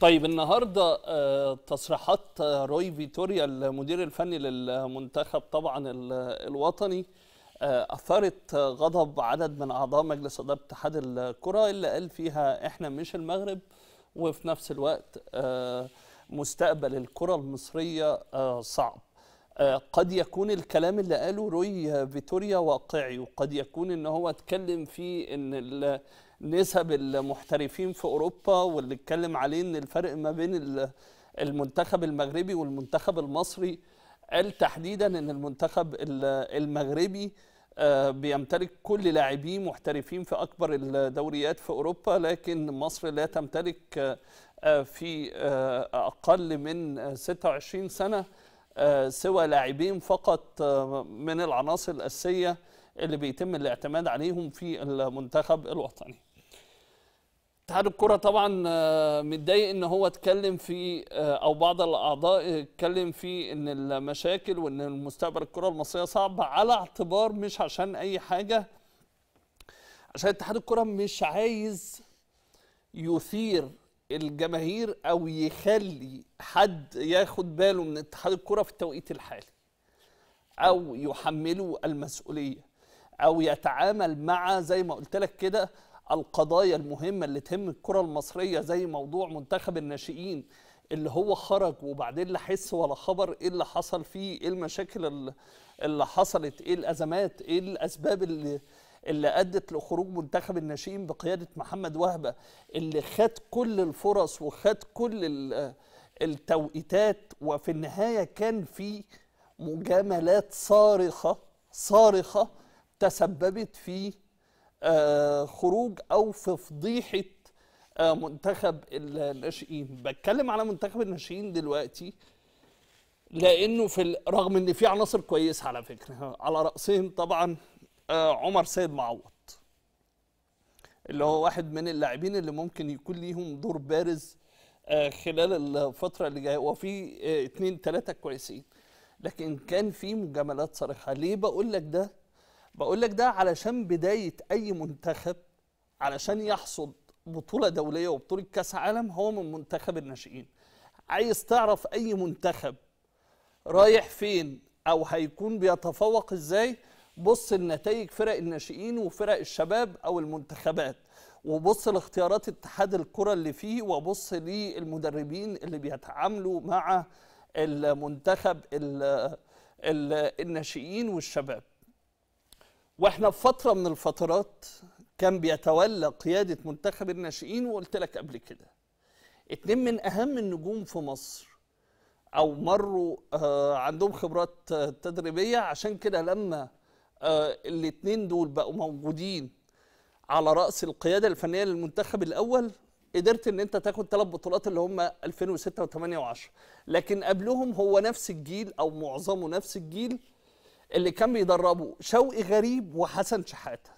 طيب النهارده آه، تصريحات آه، روي فيتوريا المدير الفني للمنتخب طبعا الوطني آه، اثارت غضب عدد من اعضاء مجلس اداره اتحاد الكره اللي قال فيها احنا مش المغرب وفي نفس الوقت مستقبل الكره المصريه صعب قد يكون الكلام اللي قاله روي فيتوريا واقعي وقد يكون ان هو اتكلم فيه ان نسب المحترفين في اوروبا واللي اتكلم عليه ان الفرق ما بين المنتخب المغربي والمنتخب المصري قال تحديدا ان المنتخب المغربي آه، بيمتلك كل لاعبيه محترفين في اكبر الدوريات في اوروبا لكن مصر لا تمتلك آه، آه، في اقل من 26 سنه سوى لاعبين فقط من العناصر الاساسيه اللي بيتم الاعتماد عليهم في المنتخب الوطني اتحاد الكرة طبعا آه، متضايق ان هو اتكلم في آه، او بعض الاعضاء اتكلم في ان المشاكل وان المستقبل الكرة المصرية صعب على اعتبار مش عشان اي حاجة عشان اتحاد الكرة مش عايز يثير الجماهير او يخلي حد ياخد باله من اتحاد الكرة في التوقيت الحالي او يحمله المسؤولية او يتعامل مع زي ما قلت لك كده القضايا المهمة اللي تهم الكرة المصرية زي موضوع منتخب الناشئين اللي هو خرج وبعدين لا حس ولا خبر ايه اللي حصل فيه ايه المشاكل اللي حصلت ايه الازمات ايه الاسباب اللي اللي ادت لخروج منتخب الناشئين بقياده محمد وهبه اللي خد كل الفرص وخد كل التوقيتات وفي النهايه كان في مجاملات صارخه صارخه تسببت في آه، خروج او في فضيحه آه، منتخب الناشئين بتكلم على منتخب الناشئين دلوقتي لانه في رغم ان في عناصر كويسه على فكره على راسهم طبعا آه، عمر سيد معوض اللي هو واحد من اللاعبين اللي ممكن يكون ليهم دور بارز خلال الفتره اللي جايه وفي اتنين تلاته كويسين لكن كان في مجاملات صريحه ليه بقول لك ده بقول لك ده علشان بدايه اي منتخب علشان يحصد بطوله دوليه وبطوله كاس عالم هو من منتخب الناشئين عايز تعرف اي منتخب رايح فين او هيكون بيتفوق ازاي بص لنتائج فرق الناشئين وفرق الشباب او المنتخبات وبص لاختيارات اتحاد الكره اللي فيه وبص للمدربين اللي بيتعاملوا مع المنتخب الناشئين والشباب واحنا في فتره من الفترات كان بيتولى قياده منتخب الناشئين وقلت لك قبل كده اتنين من اهم النجوم في مصر او مروا آه، عندهم خبرات آه، تدريبيه عشان كده لما آه، الاتنين دول بقوا موجودين على راس القياده الفنيه للمنتخب الاول قدرت ان انت تاخد ثلاث بطولات اللي هم 2006 و8 و10 لكن قبلهم هو نفس الجيل او معظمه نفس الجيل اللي كان بيدربه شوقي غريب وحسن شحاته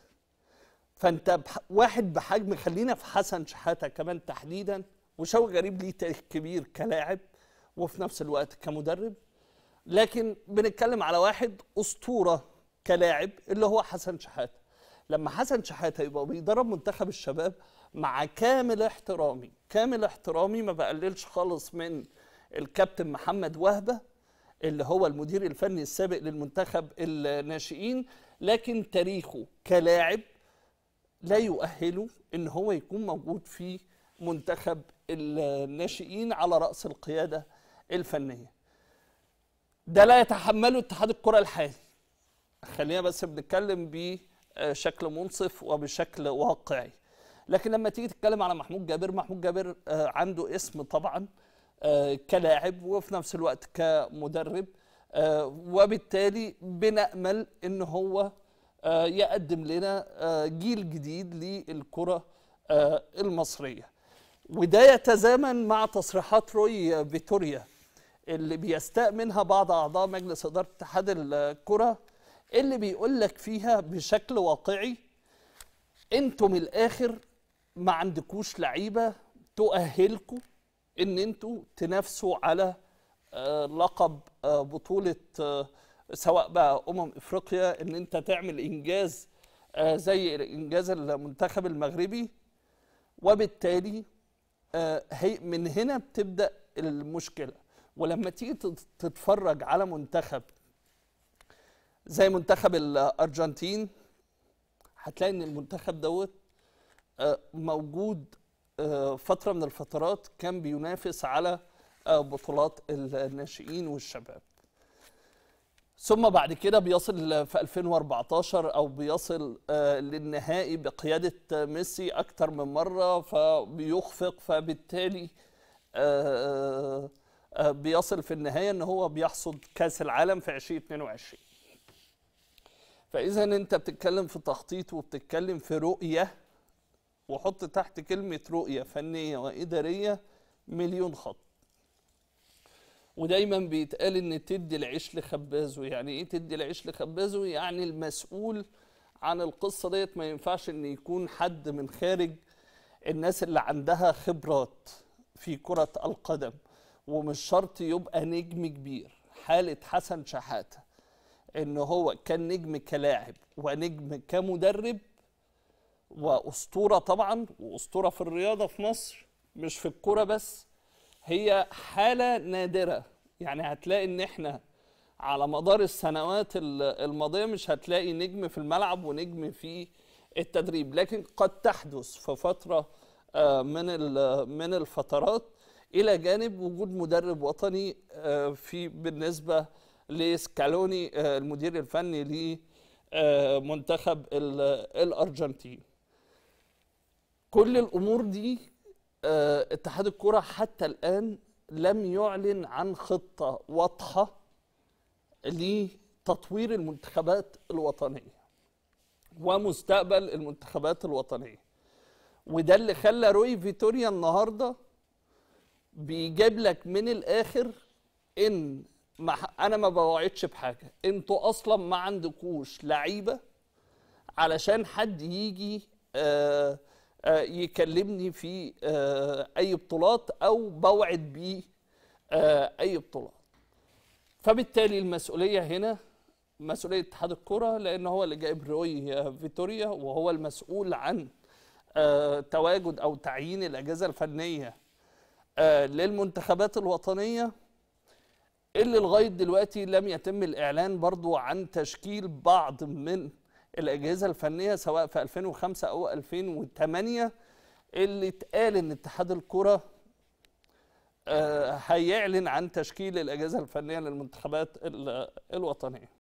فانت واحد بحجم خلينا في حسن شحاته كمان تحديدا وشوقي غريب ليه تاريخ كبير كلاعب وفي نفس الوقت كمدرب لكن بنتكلم على واحد اسطوره كلاعب اللي هو حسن شحاته لما حسن شحاته يبقى بيدرب منتخب الشباب مع كامل احترامي كامل احترامي ما بقللش خالص من الكابتن محمد وهبه اللي هو المدير الفني السابق للمنتخب الناشئين لكن تاريخه كلاعب لا يؤهله ان هو يكون موجود في منتخب الناشئين على راس القياده الفنيه ده لا يتحمله اتحاد الكره الحالي خلينا بس بنتكلم بشكل منصف وبشكل واقعي لكن لما تيجي تتكلم على محمود جابر محمود جابر آه، عنده اسم طبعا آه، كلاعب وفي نفس الوقت كمدرب آه، وبالتالي بنأمل ان هو آه، يقدم لنا جيل جديد للكرة المصرية وده يتزامن مع تصريحات روي فيتوريا اللي بيستاء منها بعض أعضاء مجلس إدارة اتحاد الكرة اللي بيقول لك فيها بشكل واقعي انتم الآخر ما عندكوش لعيبة تؤهلكم ان انتوا تنافسوا على آه، لقب آه، بطوله آه، سواء بقى امم افريقيا ان انت تعمل انجاز زي انجاز المنتخب المغربي وبالتالي هي من هنا بتبدا المشكله ولما تيجي تتفرج على منتخب زي منتخب الارجنتين هتلاقي ان المنتخب دوت موجود فتره من الفترات كان بينافس على آه، بطولات الناشئين والشباب ثم بعد كده بيصل في 2014 او بيصل آه، للنهائي بقياده ميسي اكتر من مره فبيخفق فبالتالي آه، بيصل في النهايه ان هو بيحصد كاس العالم في 2022 فاذا انت بتتكلم في تخطيط وبتتكلم في رؤيه وحط تحت كلمة رؤية فنية وإدارية مليون خط ودايما بيتقال ان تدي العيش لخبازه يعني ايه تدي العيش لخبازه يعني المسؤول عن القصة ديت ما ينفعش ان يكون حد من خارج الناس اللي عندها خبرات في كرة القدم ومش شرط يبقى نجم كبير حالة حسن شحاتة ان هو كان نجم كلاعب ونجم كمدرب واسطوره طبعا واسطوره في الرياضه في مصر مش في الكوره بس هي حاله نادره يعني هتلاقي ان احنا على مدار السنوات الماضيه مش هتلاقي نجم في الملعب ونجم في التدريب لكن قد تحدث في فتره آه، من من الفترات الى جانب وجود مدرب وطني آه، في بالنسبه لسكالوني آه، المدير الفني لمنتخب الارجنتين كل الامور دي آه، اتحاد الكره حتى الان لم يعلن عن خطه واضحه لتطوير المنتخبات الوطنيه ومستقبل المنتخبات الوطنيه وده اللي خلى روي فيتوريا النهارده بيجيب لك من الاخر ان ما انا ما بوعدش بحاجه انتوا اصلا ما عندكوش لعيبه علشان حد يجي آه آه، يكلمني في آه، اي بطولات او بوعد بيه آه، اي بطولات فبالتالي المسؤوليه هنا مسؤوليه اتحاد الكره لان هو اللي جايب روي فيتوريا وهو المسؤول عن تواجد او تعيين الاجهزه الفنيه للمنتخبات الوطنيه اللي لغايه دلوقتي لم يتم الاعلان برضو عن تشكيل بعض من الاجهزه الفنيه سواء في 2005 او 2008 اللي اتقال ان اتحاد الكره آه، هيعلن عن تشكيل الاجهزه الفنيه للمنتخبات الوطنيه